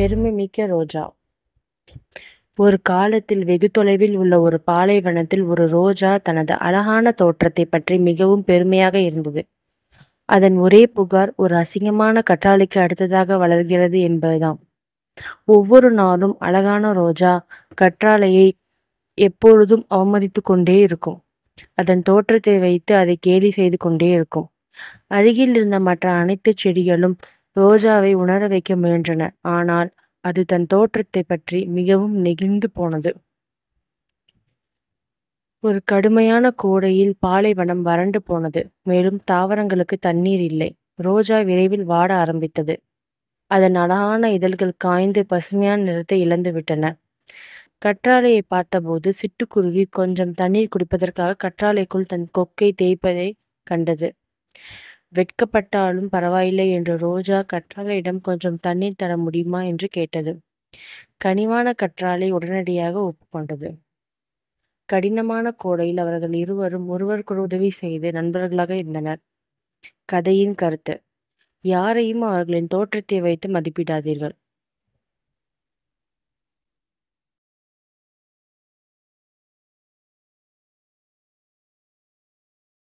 பெருமை மிக்க ரோஜா ஒரு காலத்தில் வெகு தொலைவில் உள்ள ஒரு பாலைவனத்தில் ஒரு ரோஜா தனது அழகான தோற்றத்தை பற்றி மிகவும் பெருமையாக இருந்தது அதன் ஒரே புகார் ஒரு அசிங்கமான கற்றாழிக்கு அடுத்ததாக வளர்கிறது என்பதுதான் ஒவ்வொரு நாளும் அழகான ரோஜா கற்றாழையை எப்பொழுதும் அவமதித்து கொண்டே இருக்கும் அதன் தோற்றத்தை வைத்து அதை கேலி செய்து கொண்டே இருக்கும் அருகில் இருந்த மற்ற அனைத்து செடிகளும் ரோஜாவை உணர வைக்க முயன்றன ஆனால் அது தன் தோற்றத்தை பற்றி மிகவும் நெகிழ்ந்து போனது ஒரு கடுமையான கோடையில் பாலைவனம் வறண்டு போனது மேலும் தாவரங்களுக்கு தண்ணீர் இல்லை ரோஜா விரைவில் வாட ஆரம்பித்தது அதன் அழகான இதழ்கள் காய்ந்து பசுமையான நிறத்தை இழந்து விட்டன கற்றாழையை பார்த்தபோது சிட்டுக்குருவி கொஞ்சம் தண்ணீர் குடிப்பதற்காக கற்றாழைக்குள் தன் கொக்கை தேய்ப்பதை கண்டது வெட்கப்பட்டாலும் பரவாயில்லை என்று ரோஜா கற்றாலையிடம் கொஞ்சம் தண்ணீர் தர முடியுமா என்று கேட்டது கனிவான கற்றாழை உடனடியாக ஒப்புக்கொண்டது கடினமான கோடையில் அவர்கள் இருவரும் ஒருவருக்கு உதவி செய்து நண்பர்களாக இருந்தனர் கதையின் கருத்து யாரையும் அவர்களின் தோற்றத்தை வைத்து மதிப்பிடாதீர்கள்